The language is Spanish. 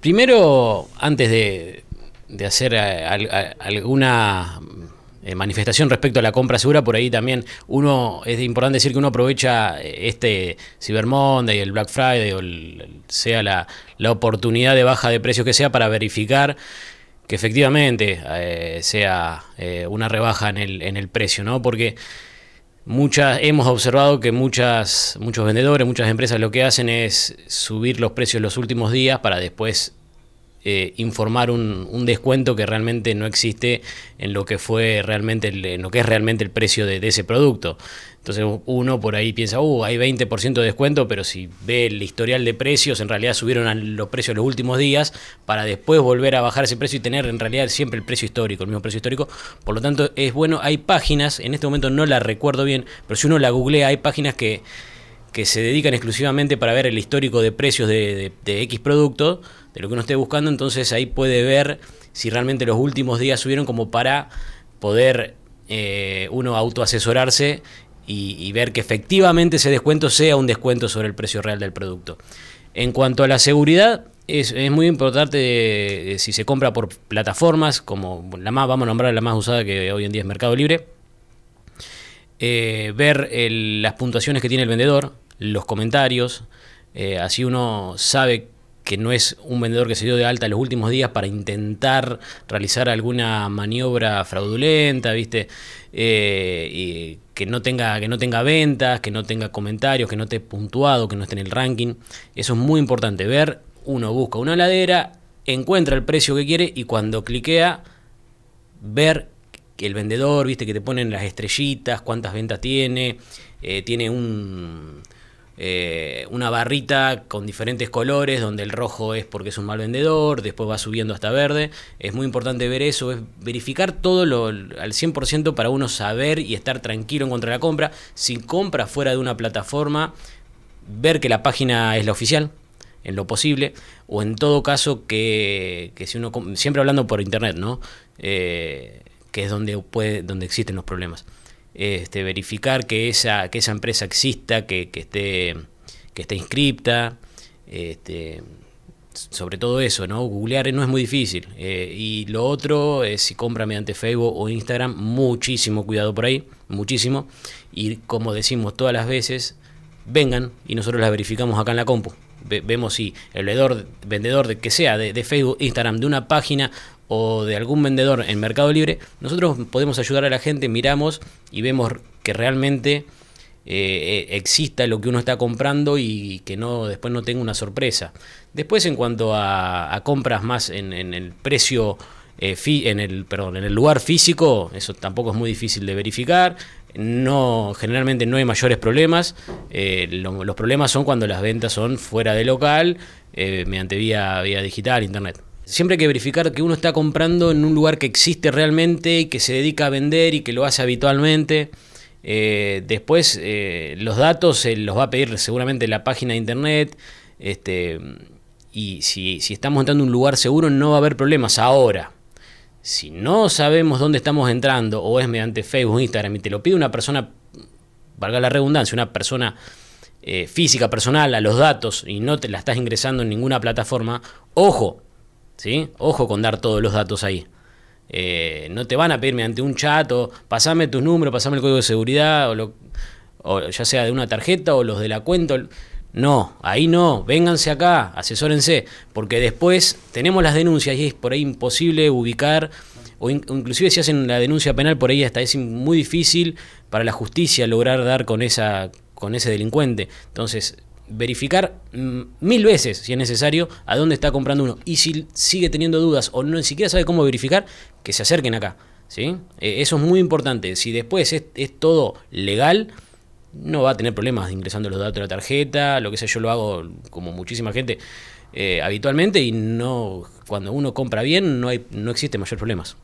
Primero, antes de, de hacer alguna eh, manifestación respecto a la compra segura, por ahí también uno, es importante decir que uno aprovecha eh, este Cyber Monday, el Black Friday, o sea la, oportunidad de baja de precios que sea para verificar que efectivamente eh, sea una rebaja en el, en el precio, ¿no? Porque Muchas, hemos observado que muchas, muchos vendedores, muchas empresas lo que hacen es subir los precios los últimos días para después eh, informar un, descuento que realmente no existe en lo que fue realmente lo que es realmente el precio de, ese producto. Entonces uno por ahí piensa, uh, hay 20% de descuento, pero si ve el historial de precios, en realidad subieron los precios los últimos días para después volver a bajar ese precio y tener en realidad siempre el precio histórico, el mismo precio histórico. Por lo tanto, es bueno, hay páginas, en este momento no la recuerdo bien, pero si uno la googlea, hay páginas que, que se dedican exclusivamente para ver el histórico de precios de X producto de lo que uno esté buscando, entonces ahí puede ver si realmente los últimos días subieron como para poder eh, uno autoasesorarse y, y ver que efectivamente ese descuento sea un descuento sobre el precio real del producto. En cuanto a la seguridad, es, muy importante eh, si se compra por plataformas, como la más, vamos a nombrar la más usada que hoy en día es Mercado Libre, eh, ver las puntuaciones que tiene el vendedor, los comentarios, así uno sabe que no es un vendedor que se dio de alta los últimos días para intentar realizar alguna maniobra fraudulenta, ¿viste? Eh, que no tenga que no tenga ventas, que no tenga comentarios, que no esté puntuado, que no esté en el ranking. Eso es muy importante ver. Uno busca una ladera encuentra el precio que quiere y cuando cliquea ver que el vendedor, ¿viste? que te ponen las estrellitas, cuántas ventas tiene, eh, tiene un eh, una barrita con diferentes colores, donde el rojo es porque es un mal vendedor, después va subiendo hasta verde. Es muy importante ver eso, es verificar todo lo, al 100% para uno saber y estar tranquilo en contra de la compra. Si compra fuera de una plataforma, ver que la página es la oficial, en lo posible, o en todo caso que, si uno, siempre hablando por internet, ¿no? Eh, que es donde, puede, donde existen los problemas este, verificar que esa, que esa empresa exista, que, esté, que esté inscripta, este, sobre todo eso, ¿no? Googlear no es muy difícil. Eh, y lo otro es si compra mediante Facebook o Instagram, muchísimo cuidado por ahí, muchísimo. Y como decimos todas las veces, vengan y nosotros las verificamos acá en la compu. vemos si el vendedor, vendedor de que sea de, de, Facebook, Instagram, de una página o de algún vendedor en Mercado Libre, nosotros podemos ayudar a la gente, miramos y vemos que realmente eh, eh, exista lo que uno está comprando y que no después no tenga una sorpresa. Después en cuanto a, compras más en, el precio eh, en el perdón, en el lugar físico, eso tampoco es muy difícil de verificar. No, generalmente no hay mayores problemas. los problemas son cuando las ventas son fuera de local, mediante vía digital, internet siempre hay que verificar que uno está comprando en un lugar que existe realmente y que se dedica a vender y que lo hace habitualmente. Eh, después eh, los datos eh, los va a pedir seguramente la página de internet. Este, y si, estamos entrando en un lugar seguro no va a haber problemas ahora. Si no sabemos dónde estamos entrando o es mediante Facebook, Instagram y te lo pide una persona, valga la redundancia, una persona física, personal, a los datos y no te la estás ingresando en ninguna plataforma, ojo, ¿sí? Ojo con dar todos los datos ahí. Eh, no te van a pedir ante un chat o pasame tus números, pasame el código de seguridad, o, lo, ya sea de una tarjeta o los de la cuenta. No, ahí no, vénganse acá, asesórense, porque después tenemos las denuncias y es por ahí imposible ubicar, o, inclusive si hacen la denuncia penal, por ahí hasta es muy difícil para la justicia lograr dar con, esa, con ese delincuente. Entonces, verificar mm, mil veces, si es necesario, a dónde está comprando uno. Y si sigue teniendo dudas o no ni siquiera sabe cómo verificar, que se acerquen acá. ¿sí? E, eso es muy importante. Si después es, todo legal, no va a tener problemas ingresando los datos de la tarjeta, lo que sea, yo lo hago como muchísima gente eh, habitualmente y no cuando uno compra bien no, hay, no existe mayor problemas.